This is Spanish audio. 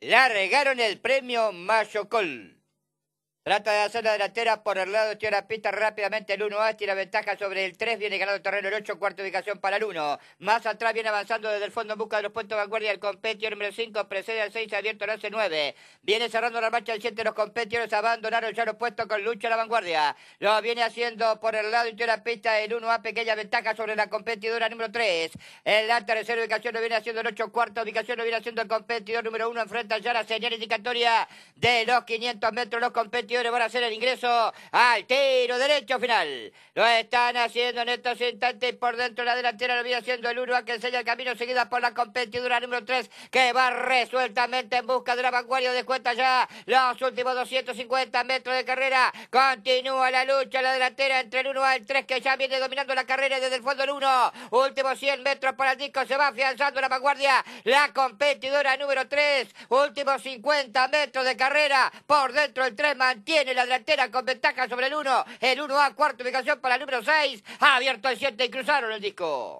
la regaron el premio Mayocol. Trata de hacer la delantera por el lado, de la pista rápidamente el 1A, tira ventaja sobre el 3, viene ganando terreno el 8, cuarta ubicación para el 1. Más atrás viene avanzando desde el fondo en busca de los puestos de vanguardia el competidor número 5, precede al 6, abierto el 11, 9. Viene cerrando la marcha el 7, los competidores abandonaron ya los puestos con lucha a la vanguardia. Lo viene haciendo por el lado, tira la pista el 1A, pequeña ventaja sobre la competidora número 3. En la tercera ubicación lo viene haciendo el 8, cuarta ubicación lo viene haciendo el competidor número 1, enfrenta ya la señal indicatoria de los 500 metros los competidores van a hacer el ingreso al tiro derecho final. Lo están haciendo en estos instantes y por dentro la delantera lo viene haciendo el 1A que enseña el camino seguida por la competidora número 3 que va resueltamente en busca de la vanguardia. cuenta ya los últimos 250 metros de carrera. Continúa la lucha la delantera entre el 1 al 3 que ya viene dominando la carrera desde el fondo el 1. Últimos 100 metros para el disco. Se va afianzando la vanguardia. La competidora número 3. Últimos 50 metros de carrera. Por dentro el 3 mantiene la delantera con ventaja sobre el 1. El 1A, cuarta ubicación para el número 6. Ha abierto el 7 y cruzaron el disco.